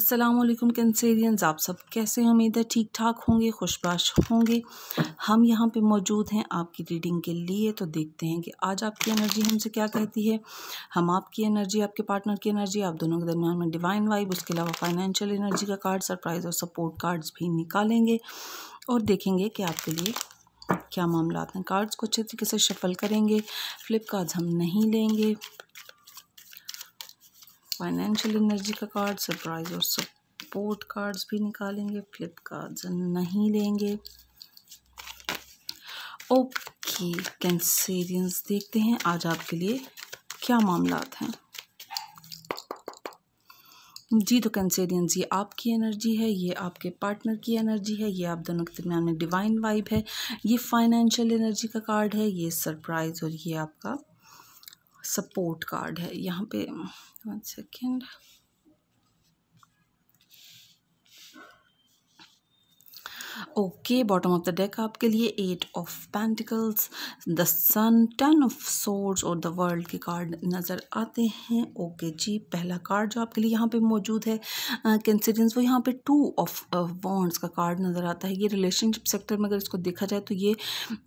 Aslam Cancerians आप सब कैसे उम्मीद है ठीक ठाक होंगे खुशबाश होंगे हम यहाँ पे मौजूद हैं आपकी रीडिंग के लिए तो देखते हैं कि आज आपकी एनर्जी हमसे क्या कहती है हम आपकी एनर्जी आपके पार्टनर की एनर्जी आप दोनों के दरमियान में डिवाइन वाइब उसके अलावा फाइनेंशियल एनर्जी का कार्ड सरप्राइज और सपोर्ट कार्ड्स भी निकालेंगे और देखेंगे कि आपके लिए क्या मामला हैं कार्ड्स को अच्छे तरीके से शफल करेंगे फ्लिप कार्ड्स हम नहीं लेंगे फाइनेंशियल एनर्जी का कार्ड सरप्राइज और सपोर्ट कार्ड्स भी निकालेंगे फ्लिप कार्ड्स नहीं लेंगे ओके कैंसेरियंस देखते हैं आज आपके लिए क्या मामला हैं जी तो कैंसेरियंस ये आपकी एनर्जी है ये आपके पार्टनर की एनर्जी है ये आप दोनों के दरमियान में डिवाइन वाइब है ये फाइनेंशियल एनर्जी का कार्ड है ये सरप्राइज़ और ये आपका सपोर्ट कार्ड है यहाँ पे one second okay bottom of the deck आपके लिए eight of pentacles the sun ten of swords और द वर्ल्ड के कार्ड नज़र आते हैं ओके जी पहला कार्ड जो आपके लिए यहाँ पे मौजूद है कंसिडेंस वो यहाँ पे टू ऑफ वॉन्ट्स का कार्ड नज़र आता है ये रिलेशनशिप सेक्टर में अगर इसको देखा जाए तो ये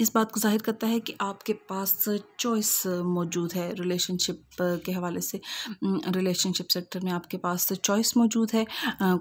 इस बात को जाहिर करता है कि आपके पास चॉइस मौजूद है रिलेशनशिप के हवाले से रिलेशनशिप सेक्टर में आपके पास चॉइस मौजूद है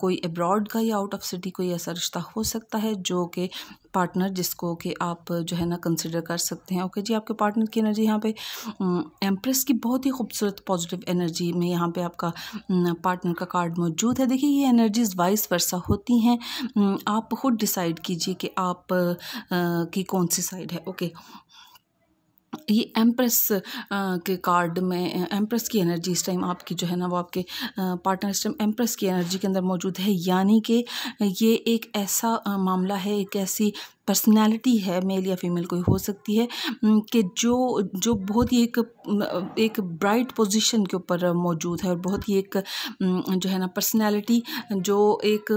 कोई अब्रॉड का या आउट ऑफ सिटी कोई ऐसा रिश्ता हो सकता है है जो कि पार्टनर जिसको कि आप जो है ना कंसिडर कर सकते हैं ओके जी आपके पार्टनर की एनर्जी यहाँ पे एम्प्रेस की बहुत ही खूबसूरत पॉजिटिव एनर्जी में यहाँ पे आपका पार्टनर का कार्ड मौजूद है देखिए ये एनर्जीज वाइस वर्सा होती हैं आप खुद डिसाइड कीजिए कि आप आ, की कौन सी साइड है ओके ये एम्प्रेस के कार्ड में एम्प्रेस की एनर्जी इस टाइम आपकी जो है ना वो आपके पार्टनर इस टाइम एम्प्रेस की एनर्जी के अंदर मौजूद है यानी कि ये एक ऐसा मामला है एक ऐसी पर्सनालिटी है मेल या फीमेल कोई हो सकती है कि जो जो बहुत ही एक एक ब्राइट पोजीशन के ऊपर मौजूद है और बहुत ही एक जो है ना पर्सनैलिटी जो एक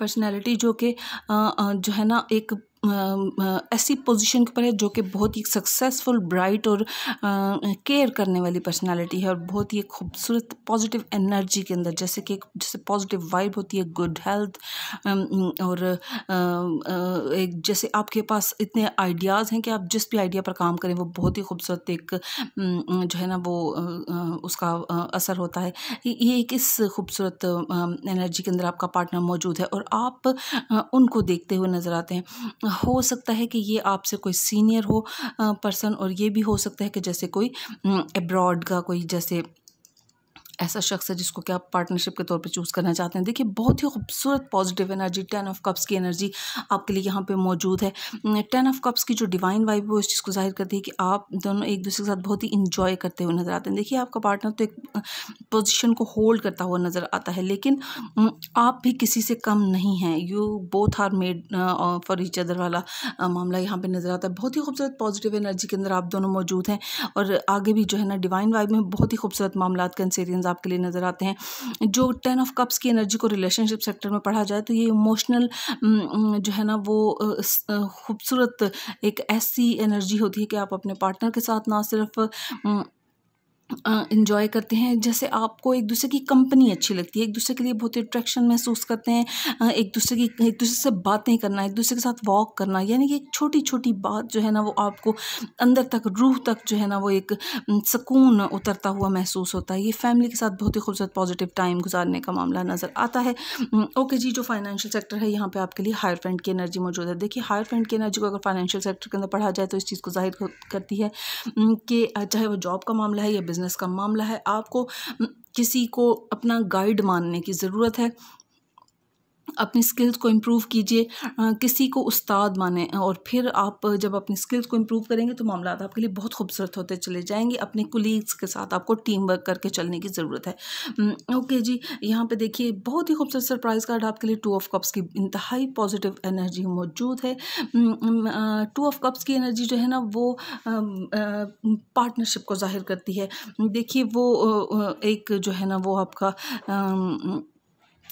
पर्सनैलिटी जो कि जो है ना एक ऐसी पोजीशन के ऊपर है जो कि बहुत ही सक्सेसफुल ब्राइट और केयर करने वाली पर्सनालिटी है और बहुत ही खूबसूरत पॉजिटिव एनर्जी के अंदर जैसे कि जैसे पॉजिटिव वाइब होती है गुड हेल्थ और एक जैसे आपके पास इतने आइडियाज़ हैं कि आप जिस भी आइडिया पर काम करें वो बहुत ही खूबसूरत एक जो है ना वो उसका असर होता है ये एक इस खूबसूरत एनर्जी के अंदर आपका पार्टनर मौजूद है और आप उनको देखते हुए नज़र आते हैं हो सकता है कि ये आपसे कोई सीनियर हो पर्सन और ये भी हो सकता है कि जैसे कोई एब्रॉड का कोई जैसे ऐसा शख्स है जिसको कि आप पार्टनरशिप के तौर पे चूज़ करना चाहते हैं देखिए बहुत ही खूबसूरत positive energy ten of cups की एनर्जी आपके लिए यहाँ पे मौजूद है टेन ऑफ कप्स की जो डिवाइन वाइब है वो इस चीज़ को जाहिर करती है कि आप दोनों एक दूसरे के साथ बहुत ही इंजॉय करते हुए नज़र आते हैं देखिए आपका पार्टनर तो एक पोजिशन को होल्ड करता हुआ नज़र आता है लेकिन आप भी किसी से कम नहीं हैं you both are made for each other वाला मामला यहाँ पर नज़र आता है बहुत ही खूबसूरत पॉजिटिव एनर्जी के अंदर आप दोनों मौजूद हैं और आगे भी जो है ना डिवाइन वाइब में बहुत ही खूबसूरत मामला कंसेरियन ऑप्शंस आपके लिए नज़र आते हैं जो टेन ऑफ कप्स की एनर्जी को रिलेशनशिप सेक्टर में पढ़ा जाए तो ये इमोशनल जो है ना वो खूबसूरत एक ऐसी एनर्जी होती है कि आप अपने पार्टनर के साथ ना सिर्फ इन्जॉय करते हैं जैसे आपको एक दूसरे की कंपनी अच्छी लगती है एक दूसरे के लिए बहुत ही अट्रैक्शन महसूस करते हैं एक दूसरे की एक दूसरे से बातें करना एक दूसरे के साथ वॉक करना यानी कि एक छोटी छोटी बात जो है ना वो आपको अंदर तक रूह तक जो है ना वो एक सुकून उतरता हुआ महसूस होता है ये फैमिली के साथ बहुत ही खूबसूरत पॉजिटिव टाइम गुजारने का मामला नज़र आता है ओके जी जो फाइनेंशियल सेक्टर है यहाँ पर आपके लिए हायर फ्रेंड की एनर्जी मौजूद है देखिए हायर फ्रेंड की एनर्जी को अगर फाइनेंशियल सेक्टर के अंदर पढ़ा जाए तो इस चीज़ को जाहिर करती है कि चाहे वो जॉब का मामला है या बिजनेस बिज़नेस का मामला है आपको किसी को अपना गाइड मानने की ज़रूरत है अपनी स्किल्स को इम्प्रूव कीजिए किसी को उस्ताद माने और फिर आप जब अपनी स्किल्स को इम्प्रूव करेंगे तो मामला आपके लिए बहुत खूबसूरत होते चले जाएंगे अपने कुलीग्स के साथ आपको टीम वर्क करके चलने की ज़रूरत है ओके जी यहाँ पे देखिए बहुत ही खूबसूरत सरप्राइज़ कार्ड आपके लिए टू ऑफ कप्स की इंतहाई पॉजिटिव एनर्जी मौजूद है टू ऑफ कप्स की एनर्जी जो है ना वो पार्टनरशिप को जाहिर करती है देखिए वो एक जो है ना वो आपका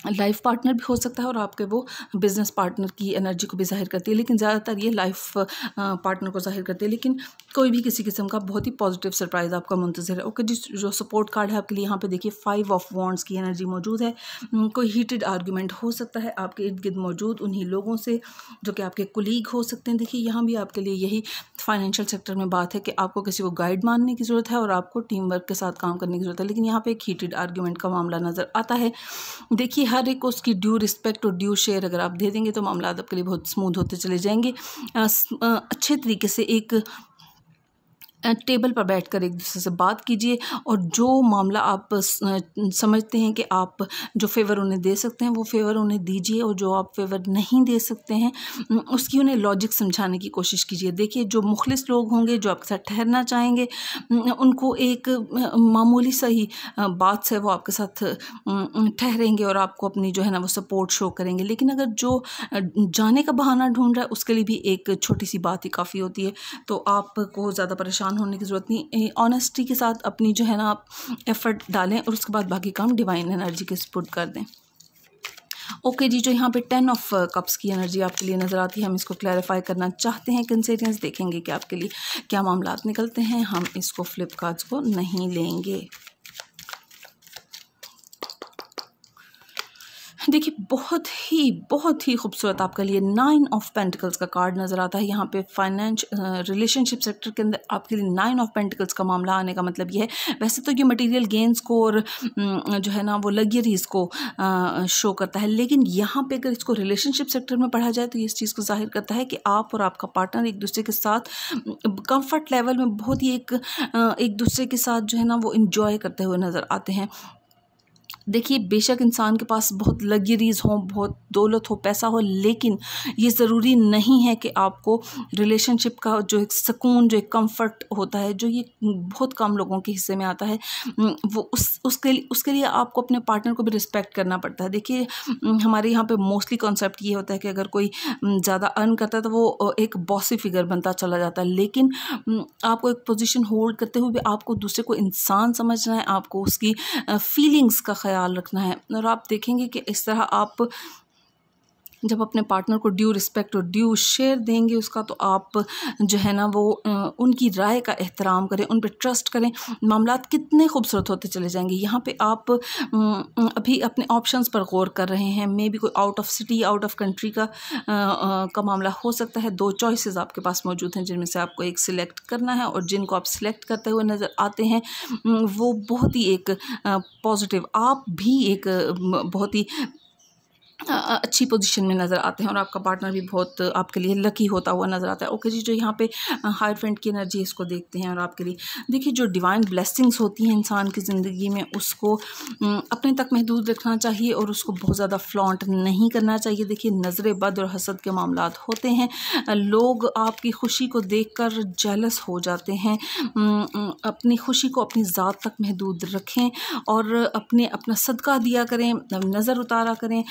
लाइफ पार्टनर भी हो सकता है और आपके वो बिज़नेस पार्टनर की एनर्जी को भी जाहिर करती है लेकिन ज़्यादातर ये लाइफ पार्टनर को जाहिर करती है लेकिन कोई भी किसी किस्म का बहुत ही पॉजिटिव सरप्राइज़ आपका मुंतजर है ओके जिस जो सपोर्ट कार्ड है आपके लिए यहाँ पे देखिए फाइव ऑफ वॉन्ट्स की एनर्जी मौजूद है कोई हीटेड आर्ग्यूमेंट हो सकता है आपके इर्द गिर्द मौजूद उन्हीं लोगों से जो कि आपके कुलीग हो सकते हैं देखिए यहाँ भी आपके लिए यही फाइनेंशियल सेक्टर में बात है कि आपको किसी को गाइड मानने की ज़रूरत है और आपको टीम वर्क के साथ काम करने की ज़रूरत है लेकिन यहाँ पर एक हीटेड आर्ग्यूमेंट का मामला नज़र आता है देखिए हर एक को उसकी ड्यू रिस्पेक्ट और ड्यू शेयर अगर आप दे देंगे तो मामला आपके लिए बहुत स्मूथ होते चले जाएंगे अच्छे तरीके से एक टेबल पर बैठकर एक दूसरे से बात कीजिए और जो मामला आप समझते हैं कि आप जो फेवर उन्हें दे सकते हैं वो फेवर उन्हें दीजिए और जो आप फेवर नहीं दे सकते हैं उसकी उन्हें लॉजिक समझाने की कोशिश कीजिए देखिए जो मुखलिस लोग होंगे जो आपके साथ ठहरना चाहेंगे उनको एक मामूली सा ही बात से वो आपके साथ ठहरेंगे और आपको अपनी जो है ना वो सपोर्ट शो करेंगे लेकिन अगर जो जाने का बहाना ढूंढ रहा है उसके लिए भी एक छोटी सी बात ही काफ़ी होती है तो आपको ज़्यादा परेशान परेशान होने की ज़रूरत नहीं ऑनेस्टी के साथ अपनी जो है ना आप एफ़र्ट डालें और उसके बाद बाकी काम डिवाइन एनर्जी के सपोर्ट कर दें ओके okay जी जो यहाँ पे टेन ऑफ कप्स की एनर्जी आपके लिए नज़र आती है हम इसको क्लैरिफाई करना चाहते हैं कंसेरियंस देखेंगे कि आपके लिए क्या मामला निकलते हैं हम इसको फ्लिपकार्ट को नहीं लेंगे देखिए बहुत ही बहुत ही खूबसूरत आपके लिए नाइन ऑफ पेंटिकल्स का कार्ड नज़र आता है यहाँ पे फाइनेंश रिलेशनशिप सेक्टर के अंदर आपके लिए नाइन ऑफ पेंटिकल्स का मामला आने का मतलब ये है वैसे तो ये मटेरियल गेंस को और जो है ना वो लग्जरीज को शो करता है लेकिन यहाँ पे अगर इसको रिलेशनशिप सेक्टर में पढ़ा जाए तो ये इस चीज़ को जाहिर करता है कि आप और आपका पार्टनर एक दूसरे के साथ कम्फर्ट लेवल में बहुत ही एक एक दूसरे के साथ जो है ना वो इन्जॉय करते हुए नज़र आते हैं देखिए बेशक इंसान के पास बहुत लग्जरीज हो बहुत दौलत हो पैसा हो लेकिन ये ज़रूरी नहीं है कि आपको रिलेशनशिप का जो एक सुकून जो एक कंफर्ट होता है जो ये बहुत कम लोगों के हिस्से में आता है वो उस उसके लिए उसके लिए आपको अपने पार्टनर को भी रिस्पेक्ट करना पड़ता है देखिए हमारे यहाँ पर मोस्टली कॉन्सेप्ट ये होता है कि अगर कोई ज़्यादा अर्न करता है तो वो एक बॉसी फिगर बनता चला जाता है लेकिन आपको एक पोजिशन होल्ड करते हुए भी आपको दूसरे को इंसान समझना है आपको उसकी फीलिंग्स का ख्याल ख्याल रखना है और आप देखेंगे कि इस तरह आप जब अपने पार्टनर को ड्यू रिस्पेक्ट और ड्यू शेयर देंगे उसका तो आप जो है ना वो उनकी राय का एहतराम करें उन पर ट्रस्ट करें मामला कितने खूबसूरत होते चले जाएंगे यहाँ पे आप अभी अपने ऑप्शंस पर गौर कर रहे हैं मे बी कोई out of city out of country का आ, का मामला हो सकता है दो चॉइसेस आपके पास मौजूद हैं जिनमें से आपको एक सिलेक्ट करना है और जिनको आप सिलेक्ट करते हुए नज़र आते हैं वो बहुत ही एक पॉजिटिव आप भी एक बहुत ही अच्छी पोजीशन में नज़र आते हैं और आपका पार्टनर भी बहुत आपके लिए लकी होता हुआ नज़र आता है ओके जी जो यहाँ पे हायर फ्रेंड की एनर्जी इसको देखते हैं और आपके लिए देखिए जो डिवाइन ब्लेसिंग्स होती हैं इंसान की ज़िंदगी में उसको अपने तक महदूद रखना चाहिए और उसको बहुत ज़्यादा फ्लॉन्ट नहीं करना चाहिए देखिए नज़र बद और हसद के मामला होते हैं लोग आपकी खुशी को देख कर जेलस हो जाते हैं अपनी खुशी को अपनी ज़ात तक महदूद रखें और अपने अपना सदका दिया करें नज़र उतारा करें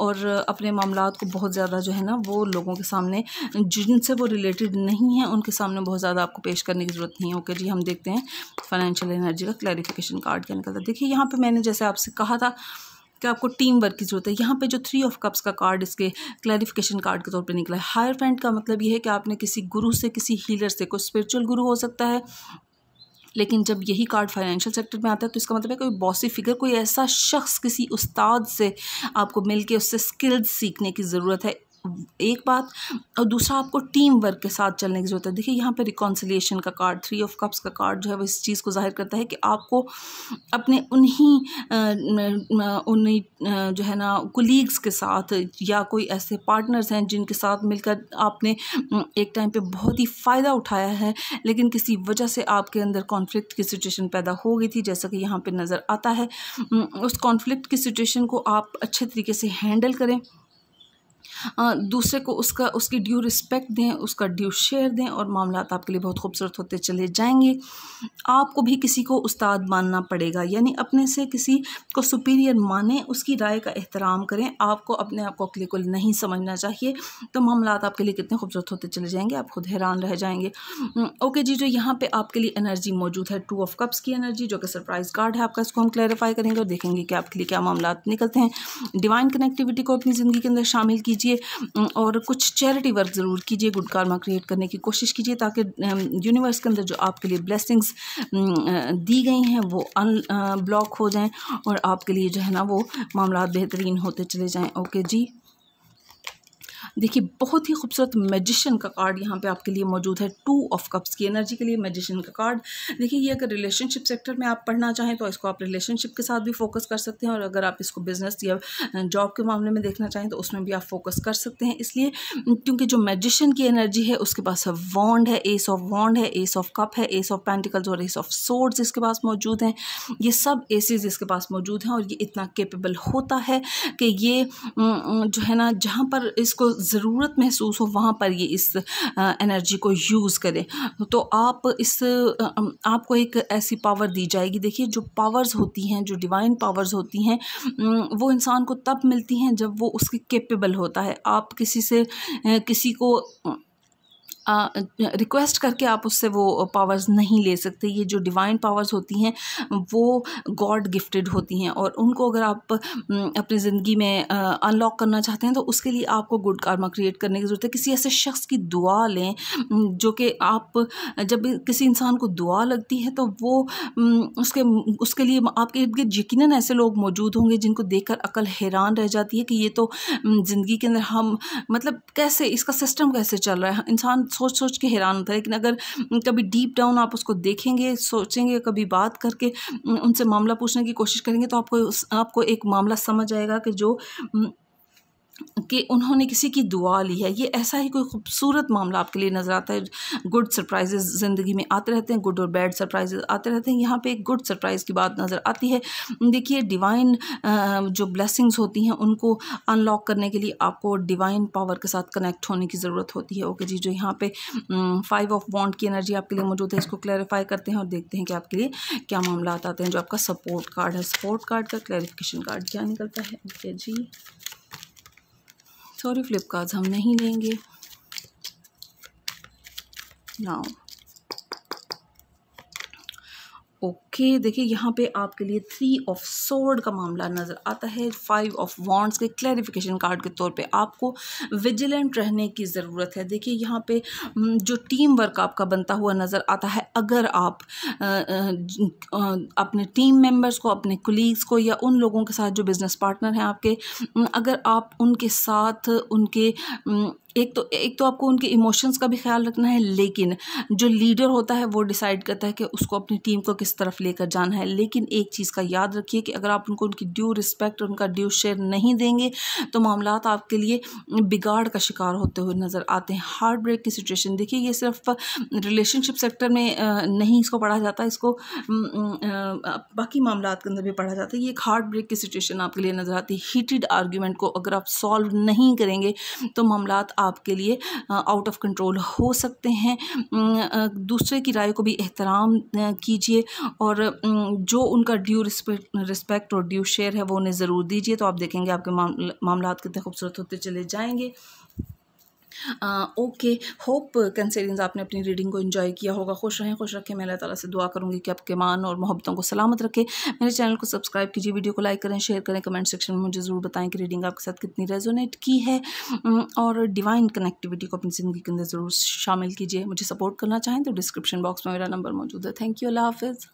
और अपने मामला को बहुत ज़्यादा जो है ना वो लोगों के सामने जिनसे वो रिलेटेड नहीं है उनके सामने बहुत ज़्यादा आपको पेश करने की ज़रूरत नहीं है ओके जी हम देखते हैं फाइनेंशियल एनर्जी का क्लैरिफिकेशन कार्ड क्या निकलता है देखिए यहाँ पर मैंने जैसे आपसे कहा था कि आपको टीम वर्क की ज़रूरत है यहाँ पे जो थ्री ऑफ कप्स का कार्ड इसके क्लैरिफिकेशन कार्ड के तौर पे निकला है हायर फ्रेंड का मतलब ये है कि आपने किसी गुरु से किसी हीलर से कोई स्पिरिचुअल गुरु हो सकता है लेकिन जब यही कार्ड फाइनेंशियल सेक्टर में आता है तो इसका मतलब है कोई बॉसी फिगर कोई ऐसा शख्स किसी उस्ताद से आपको मिल के उससे स्किल्स सीखने की ज़रूरत है एक बात और दूसरा आपको टीम वर्क के साथ चलने की ज़रूरत है देखिए यहाँ पे रिकॉन्सिलेशन का कार्ड थ्री ऑफ कप्स का कार्ड जो है वो इस चीज़ को जाहिर करता है कि आपको अपने उन्हीं उन्हीं जो है ना कुलीग्स के साथ या कोई ऐसे पार्टनर्स हैं जिनके साथ मिलकर आपने एक टाइम पे बहुत ही फ़ायदा उठाया है लेकिन किसी वजह से आपके अंदर कॉन्फ्लिक्ट की सिचुएशन पैदा हो गई थी जैसा कि यहाँ पर नज़र आता है उस कॉन्फ्लिक्ट की सिचुएशन को आप अच्छे तरीके से हैंडल करें दूसरे को उसका उसकी ड्यू रिस्पेक्ट दें उसका ड्यू शेयर दें और मामला आपके लिए बहुत खूबसूरत होते चले जाएंगे आपको भी किसी को उस्ताद मानना पड़ेगा यानी अपने से किसी को सुपीरियर माने उसकी राय का एहतराम करें आपको अपने आप को को नहीं समझना चाहिए तो मामला आपके लिए कितने खूबसूरत होते चले जाएंगे आप खुद हैरान रह जाएंगे ओके जी जो यहाँ पर आपके लिए एनर्जी मौजूद है टू ऑफ कप्स की एनर्जी जो कि सरप्राइज कार्ड है आपका इसको हम क्लैरिफाई करेंगे और देखेंगे कि आपके लिए क्या मामला निकलते हैं डिवाइन कनेक्टिविटी को अपनी ज़िंदगी के अंदर शामिल कीजिए कीजिए और कुछ चैरिटी वर्क ज़रूर कीजिए गुड कार्मा क्रिएट करने की कोशिश कीजिए ताकि यूनिवर्स के अंदर जो आपके लिए ब्लेसिंग्स दी गई हैं वो अन ब्लॉक हो जाएं और आपके लिए जो है ना वो मामला बेहतरीन होते चले जाएँ ओके जी देखिए बहुत ही खूबसूरत मैजिशियन का कार्ड यहाँ पे आपके लिए मौजूद है टू ऑफ कप्स की एनर्जी के लिए मेजिशन का कार्ड देखिए ये अगर रिलेशनशिप सेक्टर में आप पढ़ना चाहें तो इसको आप रिलेशनशिप के साथ भी फोकस कर सकते हैं और अगर आप इसको बिजनेस या जॉब के मामले में देखना चाहें तो उसमें भी आप फोकस कर सकते हैं इसलिए क्योंकि जो मैजिशियन की एनर्जी है उसके पास वॉन्ड है एस ऑफ वॉन्ड है एस ऑफ कप है एस ऑफ पेंटिकल्स और एस ऑफ सोर्ड्स इसके पास मौजूद हैं ये सब एसेज इसके पास मौजूद हैं और ये इतना केपेबल होता है कि ये जो है ना जहाँ पर इसको ज़रूरत महसूस हो वहाँ पर ये इस एनर्जी को यूज़ करें तो आप इस आपको एक ऐसी पावर दी जाएगी देखिए जो पावर्स होती हैं जो डिवाइन पावर्स होती हैं वो इंसान को तब मिलती हैं जब वो उसके केपेबल होता है आप किसी से किसी को रिक्वेस्ट करके आप उससे वो पावर्स नहीं ले सकते ये जो डिवाइन पावर्स होती हैं वो गॉड गिफ्टेड होती हैं और उनको अगर आप हम्म, अपनी ज़िंदगी में अनलॉक करना चाहते हैं तो उसके लिए आपको गुड कार्मा क्रिएट करने की ज़रूरत है किसी ऐसे शख्स की दुआ लें हम्म, जो कि आप जब किसी इंसान को दुआ लगती है तो वो हम्म, उसके उसके लिए आपके इर्द गिर्द यकीन ऐसे लोग मौजूद होंगे जिनको कर अकल हैरान रह जाती है कि ये तो ज़िंदगी के अंदर हम मतलब कैसे इसका सिस्टम कैसे चल रहा है इंसान सोच सोच के हैरान होता है लेकिन अगर कभी डीप डाउन आप उसको देखेंगे सोचेंगे कभी बात करके उनसे मामला पूछने की कोशिश करेंगे तो आपको आपको एक मामला समझ आएगा कि जो कि उन्होंने किसी की दुआ ली है ये ऐसा ही कोई खूबसूरत मामला आपके लिए नज़र आता है गुड सरप्राइजेज ज़िंदगी में आते रहते हैं गुड और बैड सरप्राइजेज आते रहते हैं यहाँ पे एक गुड सरप्राइज़ की बात नज़र आती है देखिए डिवाइन जो ब्लेसिंग्स होती हैं उनको अनलॉक करने के लिए आपको डिवाइन पावर के साथ कनेक्ट होने की ज़रूरत होती है ओके जी जो यहाँ पे फाइव ऑफ बॉन्ड की एनर्जी आपके लिए मौजूद है इसको क्लैरिफाई करते हैं और देखते हैं कि आपके लिए क्या मामला आते हैं जो आपका सपोर्ट कार्ड है सपोर्ट कार्ड का क्लैरिफिकेशन कार्ड क्या निकलता है ओके जी सॉरी तो फ्लिप हम नहीं लेंगे नाउ ओके कि देखिए यहाँ पे आपके लिए थ्री ऑफ सोर्ड का मामला नज़र आता है फाइव ऑफ वॉन्ट्स के क्लैरिफिकेशन कार्ड के तौर पे आपको विजिलेंट रहने की ज़रूरत है देखिए यहाँ पे जो टीम वर्क आपका बनता हुआ नज़र आता है अगर आप आ, आ, आ, अपने टीम मेंबर्स को अपने कुलीग्स को या उन लोगों के साथ जो बिज़नेस पार्टनर हैं आपके अगर आप उनके साथ उनके एक तो एक तो आपको उनके इमोशंस का भी ख्याल रखना है लेकिन जो लीडर होता है वो डिसाइड करता है कि उसको अपनी टीम को किस तरफ लेकर जाना है लेकिन एक चीज़ का याद रखिए कि अगर आप उनको उनकी ड्यू रिस्पेक्ट और उनका ड्यू शेयर नहीं देंगे तो मामला आपके लिए बिगाड़ का शिकार होते हुए नज़र आते हैं हार्ट ब्रेक की सिचुएशन देखिए ये सिर्फ रिलेशनशिप सेक्टर में नहीं इसको पढ़ा जाता इसको बाकी मामला के अंदर भी पढ़ा जाता है ये एक हार्ट ब्रेक की सिचुएशन आपके लिए नज़र आती है हीटेड आर्ग्यूमेंट को अगर आप सॉल्व नहीं करेंगे तो मामला आपके लिए आउट ऑफ कंट्रोल हो सकते हैं दूसरे की राय को भी एहतराम कीजिए और और जो उनका ड्यू रिस्पेक्ट और ड्यू शेयर है वो उन्हें ज़रूर दीजिए तो आप देखेंगे आपके मामला कितने खूबसूरत होते चले जाएंगे ओके होप कंसेरियंस आपने अपनी रीडिंग को इन्जॉय किया होगा खुश रहें खुश रखें मैं अल्लाह ताला से दुआ करूँगी कि आपके मान और मोहब्बतों को सलामत रखें मेरे चैनल को सब्सक्राइब कीजिए वीडियो को लाइक करें शेयर करें कमेंट सेक्शन में मुझे ज़रूर बताएं कि रीडिंग आपके साथ कितनी रेजोनेट की है और डिवाइन कनेक्टिविटी को अपनी ज़िंदगी के अंदर ज़रूर शामिल कीजिए मुझे सपोर्ट करना चाहें तो डिस्क्रिप्शन बॉक्स में मेरा नंबर मौजूद है थैंक यू अल्लाह हाफिज़